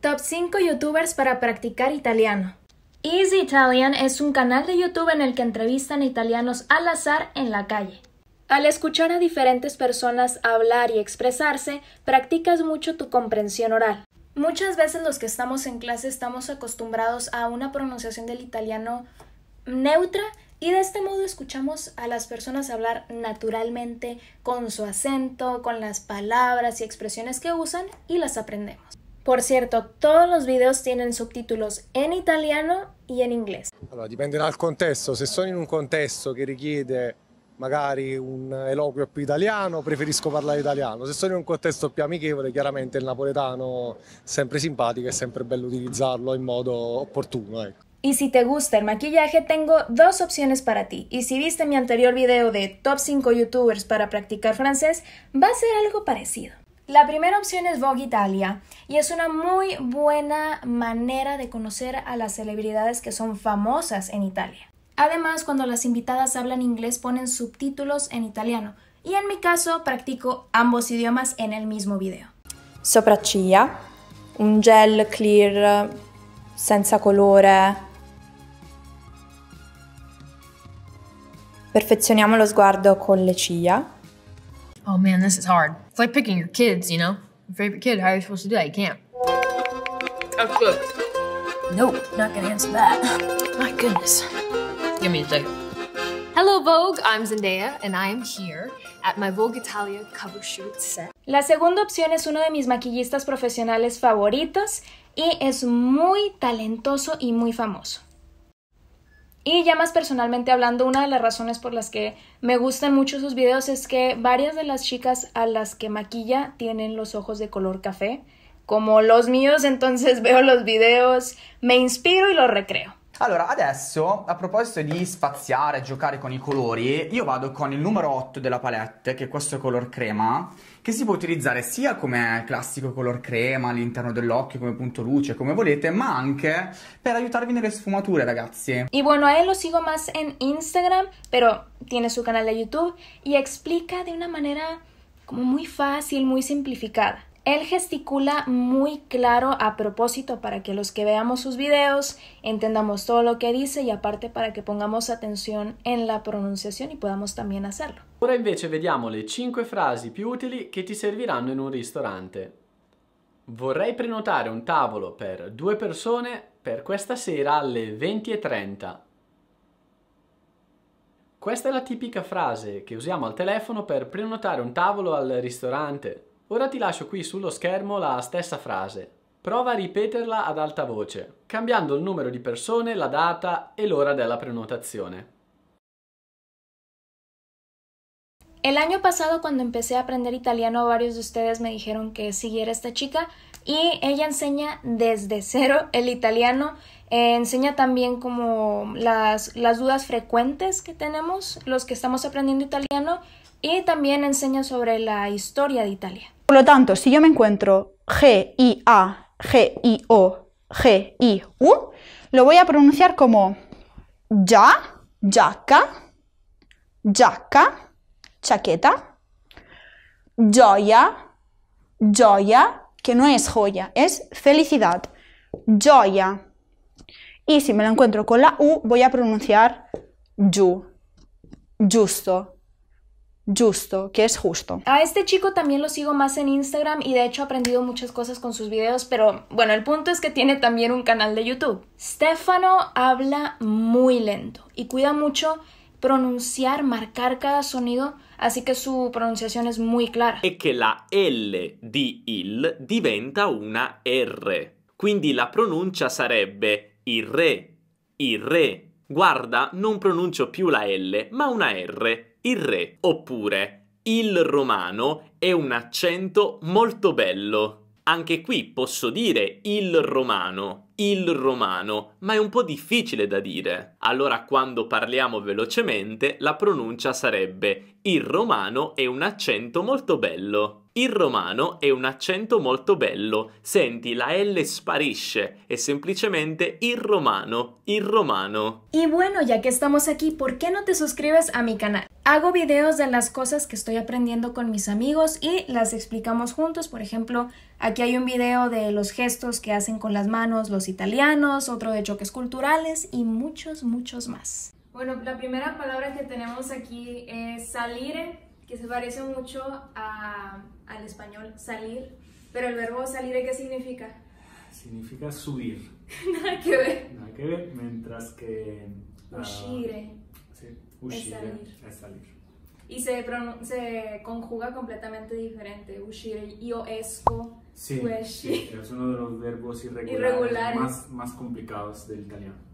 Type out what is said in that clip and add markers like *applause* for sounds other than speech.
Top 5 youtubers para practicar italiano. Easy Italian es un canal de YouTube en el que entrevistan italianos al azar en la calle. Al escuchar a diferentes personas hablar y expresarse, practicas mucho tu comprensión oral. Muchas veces los que estamos en clase estamos acostumbrados a una pronunciación del italiano neutra y de este modo escuchamos a las personas hablar naturalmente con su acento, con las palabras y expresiones que usan y las aprendemos. Por cierto, todos los videos tienen subtítulos en italiano y en inglés. Allora, dipende dal contesto. Se sono in un contesto che richiede magari un eloquio più italiano, preferisco parlare italiano. Se sono in un contesto più amichevole, chiaramente il napoletano sempre simpatico e sempre bello utilizzarlo in modo opportuno. Ecco. Y si te gusta el maquillaje, tengo dos opciones para ti. Y si viste mi anterior video de top 5 youtubers para practicar francés, va a ser algo parecido. La primera opción es Vogue Italia y es una muy buena manera de conocer a las celebridades que son famosas en Italia. Además, cuando las invitadas hablan inglés ponen subtítulos en italiano y en mi caso practico ambos idiomas en el mismo video. Sopracciglia, un gel clear senza colore. Perfeccionamos lo sguardo con le ciglia oh man, this is hard. It's like picking your kids, you know? Your favorite kid, how are you supposed to do that? You can't. That's good. Nope, not gonna answer that. My goodness. Give me a second. Hello Vogue, I'm Zendaya and I am here at my Vogue Italia cover shoot set. La segunda opción es uno de mis maquillistas profesionales favoritos y es muy talentoso y muy famoso. Y ya más personalmente hablando, una de las razones por las que me gustan mucho sus videos es que varias de las chicas a las que maquilla tienen los ojos de color café, como los míos, entonces *laughs* veo los videos, me inspiro y los recreo. Allora, adesso, a proposito di spaziare, giocare con i colori, io vado con il numero 8 della palette, che è questo color crema, che si può utilizzare sia come classico color crema all'interno dell'occhio, come punto luce, come volete, ma anche per aiutarvi nelle sfumature, ragazzi. Y bueno, a él lo sigo más en Instagram, pero tiene su canal de YouTube y explica de una manera como muy fácil, muy simplificada. Él gesticula muy claro a propósito para que los que veamos sus videos entendamos todo lo que dice y aparte para que pongamos attenzione en la pronunciación y podamos también hacerlo. Ora invece vediamo le 5 frasi più utili che ti serviranno in un ristorante. Vorrei prenotare un tavolo per due persone per questa sera alle 20.30. Questa è la tipica frase che usiamo al telefono per prenotare un tavolo al ristorante. Ora ti lascio qui sullo schermo la stessa frase. Prova a ripeterla ad alta voce, cambiando il numero di persone, la data e l'ora della prenotazione. El año pasado cuando empecé a aprender italiano varios de ustedes me dijeron que siguiera esta chica y ella enseña desde cero el italiano, eh, enseña también como las, las dudas frecuentes que tenemos los que estamos aprendiendo italiano y también enseña sobre la historia de Italia. Por lo tanto, si yo me encuentro G, I, A, G, I, O, G, I, U, lo voy a pronunciar como ya, jaca, jaca, chaqueta, joya, joya, que no es joya, es felicidad, joya. Y si me lo encuentro con la U, voy a pronunciar YU. justo, justo, que es justo. A este chico también lo sigo más en Instagram y de hecho he aprendido muchas cosas con sus videos, pero bueno, el punto es que tiene también un canal de YouTube. Stefano habla muy lento y cuida mucho pronunciar, marcar cada sonido, así que su pronunciación es muy clara. E que la L de il diventa una R. Quindi la pronuncia sarebbe irre re, Guarda, non pronuncio più la L, ma una R. Il re oppure il romano è un accento molto bello. Anche qui posso dire il romano, il romano, ma è un po' difficile da dire. Allora quando parliamo velocemente la pronuncia sarebbe il romano è un accento molto bello. Il romano è un accento molto bello, senti la L sparisce, Es semplicemente il romano, il romano. Y bueno, ya que estamos aquí, ¿por qué no te suscribes a mi canal? Hago videos de las cosas que estoy aprendiendo con mis amigos y las explicamos juntos, por ejemplo, aquí hay un video de los gestos que hacen con las manos los italianos, otro de choques culturales y muchos, muchos más. Bueno, la primera palabra que tenemos aquí es salir, que se parece mucho a al español salir, pero el verbo salir, ¿qué significa? Significa subir. *laughs* Nada que ver. Nada que ver, mientras que... Ah, sí, es salir. Y se, se conjuga completamente diferente, ushire, yo esco, sí, sí, es uno de los verbos irregulares, más complicados del italiano.